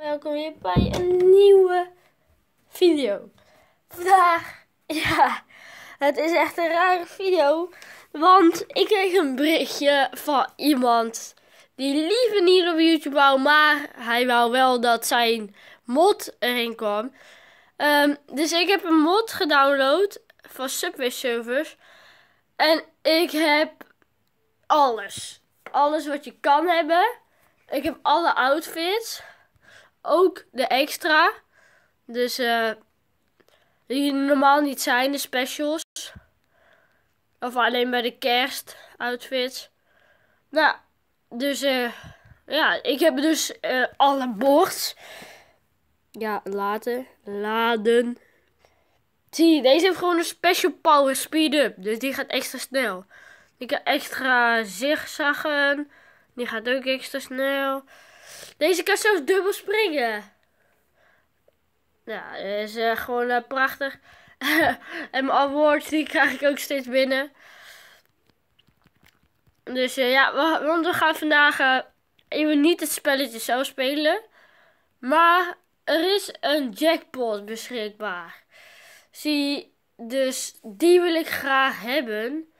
Welkom weer bij een nieuwe video. Vandaag, ja, het is echt een rare video. Want ik kreeg een berichtje van iemand die liever niet op YouTube wou, maar hij wou wel dat zijn mod erin kwam. Ehm, dus ik heb een mod gedownload van Subway Servers. En ik heb alles. Alles wat je kan hebben. Ik heb alle outfits ook de extra. Dus uh, die normaal niet zijn, de specials. Of alleen bij de kerst outfits. Nou, dus uh, ja, ik heb dus eh, alle boards. Ja, laten. Laden. Zie, deze heeft gewoon een special power speed up. Dus die gaat extra snel. Die kan extra zigzaggen. Die gaat ook extra snel. Deze kan zelfs dubbel springen. Nou, dat is eh, gewoon eh, prachtig. en mijn awards, die krijg ik ook steeds binnen. Dus eh, ja, we, want we gaan vandaag even niet het spelletje zelf spelen. Maar er is een jackpot beschikbaar. Zie, dus die wil ik graag hebben.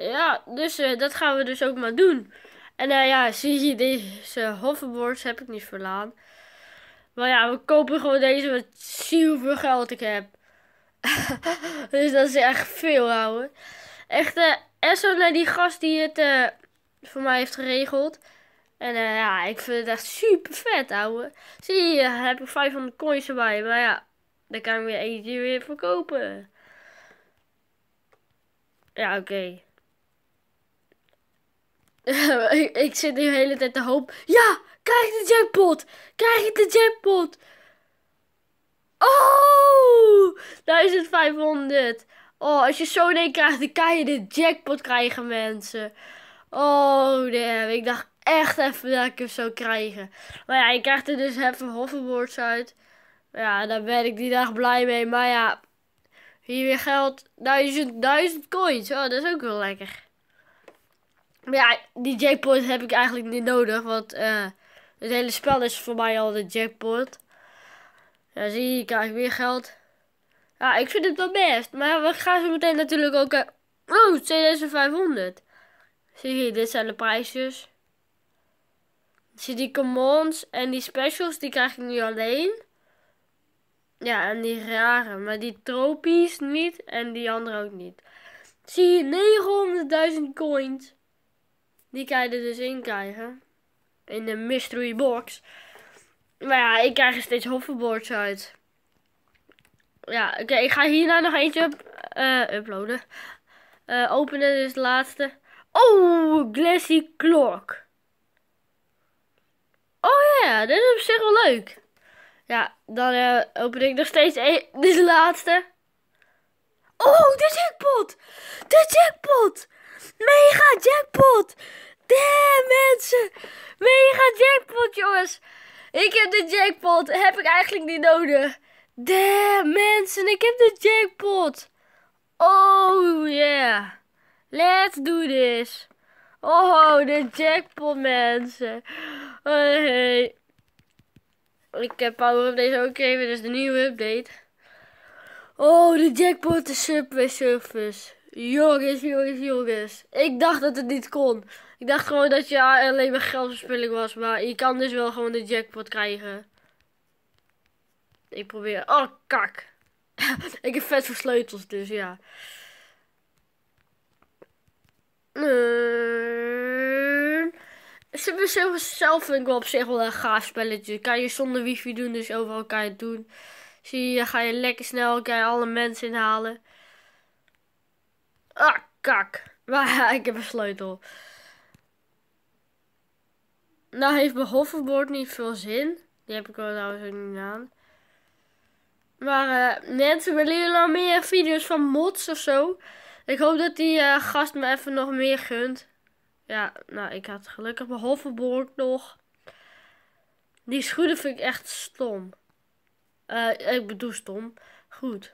ja, dus dat gaan we dus ook maar doen. En uh, ja, zie je, deze hoverboards heb ik niet verlaan. Maar ja, we kopen gewoon deze met zoveel geld ik heb. dus dat is echt veel, houden. Echt, eh, en zo naar die gast die het uh, voor mij heeft geregeld. En ja, ik vind het echt super vet, ouwe. Zie je, heb ik 500 coins erbij. Maar ja, daar kan ik weer eentje weer verkopen. Ja, oké. ik zit nu de hele tijd te hoop. Ja, krijg de jackpot! Krijg ik de jackpot! Oh! 1500! Oh, als je zo één krijgt, dan kan je de jackpot krijgen, mensen. Oh, damn. Ik dacht echt even dat ik hem zou krijgen. Maar ja, ik krijg er dus even hoverboards uit. Ja, daar ben ik die dag blij mee. Maar ja, hier weer geld. 1000, 1000 coins. Oh, dat is ook wel lekker. Maar ja, die jackpot heb ik eigenlijk niet nodig, want uh, het hele spel is voor mij al de jackpot. Ja, zie je, krijg weer geld. Ja, ik vind het wel best, maar we gaan zo meteen natuurlijk ook... Eh, oh, 2500. Zie je, dit zijn de prijsjes. Zie die commons en die specials, die krijg ik nu alleen. Ja, en die rare, maar die tropisch niet en die andere ook niet. Zie je, 900.000 coins. Die kan je er dus in krijgen. In de mystery box. Maar ja, ik krijg er steeds hoverboards uit. Ja, oké. ik ga hierna nou nog eentje eh, uploaden. Uh, openen, dus de laatste. Oh, Glassy Clock. Oh ja, dit is op zich wel leuk. Ja, dan eh, open ik nog steeds één. Dit is de laatste. Oh, de jackpot! De jackpot! Mega jackpot! Damn mensen! Mega jackpot jongens! Ik heb de jackpot. Heb ik eigenlijk niet nodig. Damn mensen, ik heb de jackpot. Oh yeah. Let's do this. Oh, de jackpot mensen. Oh, hey. Ik heb Power op deze ook even, dus de nieuwe update. Oh, de jackpot de Subway Surfers. Jongens, jongens, jongens. Ik dacht dat het niet kon. Ik dacht gewoon dat je alleen maar geldverspilling was. Maar je kan dus wel gewoon de jackpot krijgen. Ik probeer... Oh, kak. ik heb vet voor sleutels, dus ja. Uh, zelf vind ik wel op zich wel een gaaf spelletje. Kan je zonder wifi doen, dus overal kan je het doen. Zie je, ga je lekker snel, kan je alle mensen inhalen. Ah, kak. Maar ik heb een sleutel. Nou heeft mijn hoverboard niet veel zin. Die heb ik wel trouwens zo niet aan. Maar uh, eh, net, willen jullie nog meer video's van mods of zo? Ik hoop dat die eh, gast me even nog meer gunt. Ja, nou, ik had gelukkig mijn hoverboard nog. Die schoenen vind ik echt stom. Uh, ik bedoel stom. Goed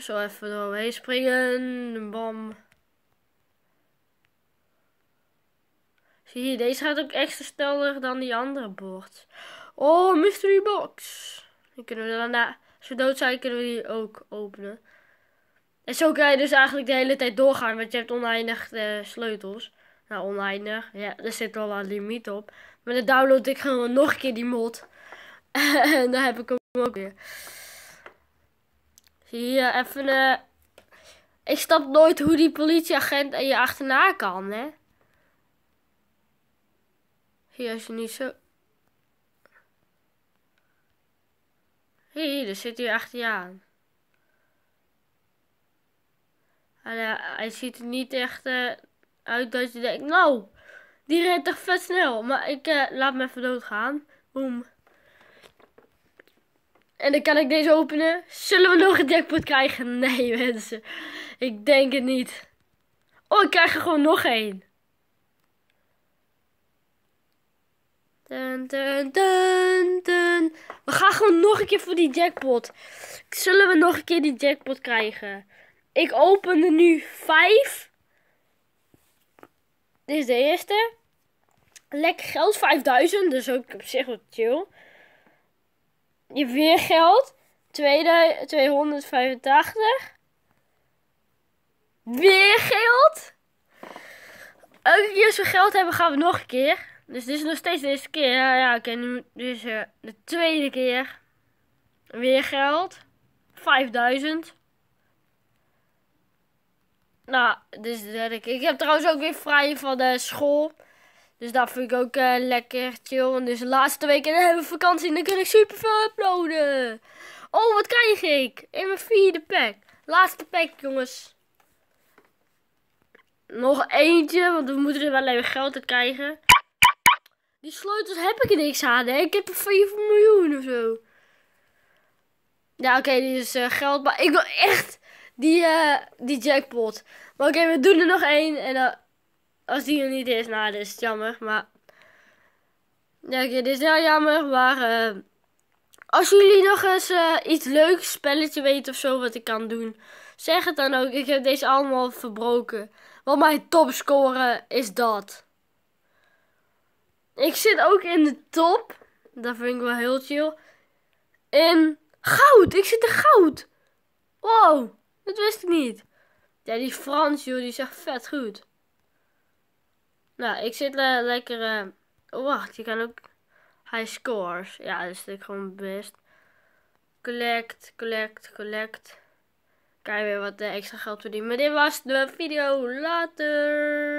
zo even doorheen springen. Bom. Zie je, deze gaat ook extra sneller dan die andere bord Oh, mystery box. Die kunnen we daarna, als we dood zijn, kunnen we die ook openen. En zo kan je dus eigenlijk de hele tijd doorgaan, want je hebt oneindig de eh, sleutels. Nou, oneindig. Ja, er zit wel een limiet op. Maar dan download ik gewoon nog een keer die mod. en dan heb ik hem ook weer. Hier, even een... Eh, ik snap nooit hoe die politieagent en je achterna kan, hè. Hier, als je niet zo... Hier, er zit hij achter je aan. Eh, hij ziet er niet echt eh, uit dat je denkt, nou, die rent toch vet snel. Maar ik laat me even doodgaan. Boom. En dan kan ik deze openen. Zullen we nog een jackpot krijgen? Nee, mensen. Ik denk het niet. Oh, ik krijg er gewoon nog één. We gaan gewoon nog een keer voor die jackpot. Zullen we nog een keer die jackpot krijgen? Ik open er nu vijf. Dit is de eerste. Lekker geld, 5000. Dus ook op zich wat chill je weer weergeld. 285. Weer geld? Elke keer als we geld hebben, gaan we nog een keer. Dus dit is nog steeds de eerste keer. Ja, ja oké, okay, nu, dus de tweede keer. Weer geld. 5000. Nou, dit is de derde keer. Ik heb trouwens ook weer vrij van de school. Dus dat vind ik ook eh, lekker chill. Want dus laatste week en dan hebben we vakantie en dan kan ik veel uploaden. Oh, wat krijg ik? In mijn vierde pack. Laatste pack, jongens. Nog eentje, want we moeten er wel even geld uit krijgen. Die sleutels heb ik niks aan, Ik heb er 4 miljoen of zo. Ja, oké, dit die is eh, geld. Maar ik wil echt die, eh, die jackpot. Maar oké, we doen er nog één en dan als die er niet is, nou, dat is jammer. Maar. Ja, dit is wel jammer, maar. Uh, als jullie nog eens eh, iets leuks spelletje weten of zo wat ik kan doen, zeg het dan ook. Ik heb deze allemaal verbroken. Want mijn topscore is dat. Ik zit ook in de top. Dat vind ik wel heel chill. In goud. Ik zit in goud. Wow. Dat wist ik niet. Ja, die Frans, joh, die is vet goed. Nou, ik zit eh, lekker... Eh, oh, wacht, je kan ook high scores. Ja, dat is natuurlijk gewoon best. Collect, collect, collect. Kijk weer wat eh, extra geld verdienen. Maar dit was de video. Later!